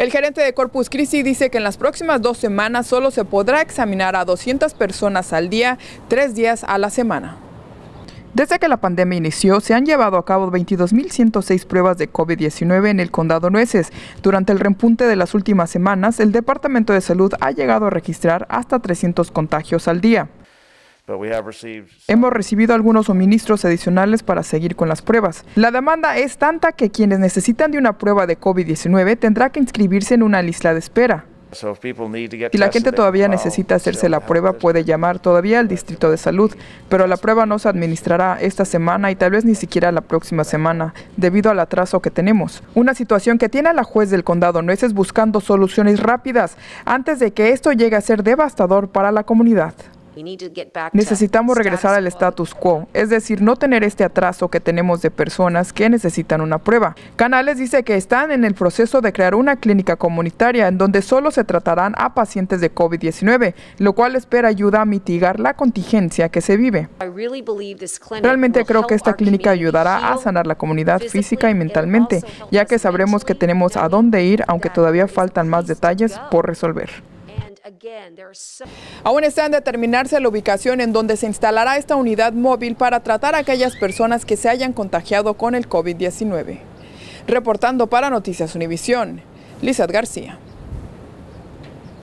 El gerente de Corpus Christi dice que en las próximas dos semanas solo se podrá examinar a 200 personas al día, tres días a la semana. Desde que la pandemia inició, se han llevado a cabo 22.106 pruebas de COVID-19 en el condado Nueces. Durante el repunte de las últimas semanas, el Departamento de Salud ha llegado a registrar hasta 300 contagios al día. Hemos recibido algunos suministros adicionales para seguir con las pruebas. La demanda es tanta que quienes necesitan de una prueba de COVID-19 tendrá que inscribirse en una lista de espera. Si la gente todavía necesita hacerse la prueba, puede llamar todavía al Distrito de Salud, pero la prueba no se administrará esta semana y tal vez ni siquiera la próxima semana, debido al atraso que tenemos. Una situación que tiene a la juez del condado Nueces buscando soluciones rápidas antes de que esto llegue a ser devastador para la comunidad. Necesitamos regresar al status quo, es decir, no tener este atraso que tenemos de personas que necesitan una prueba. Canales dice que están en el proceso de crear una clínica comunitaria en donde solo se tratarán a pacientes de COVID-19, lo cual espera ayuda a mitigar la contingencia que se vive. Realmente creo que esta clínica ayudará a sanar la comunidad física y mentalmente, ya que sabremos que tenemos a dónde ir, aunque todavía faltan más detalles por resolver. Aún está en determinarse la ubicación en donde se instalará esta unidad móvil para tratar a aquellas personas que se hayan contagiado con el COVID-19. Reportando para Noticias Univisión, Lizeth García.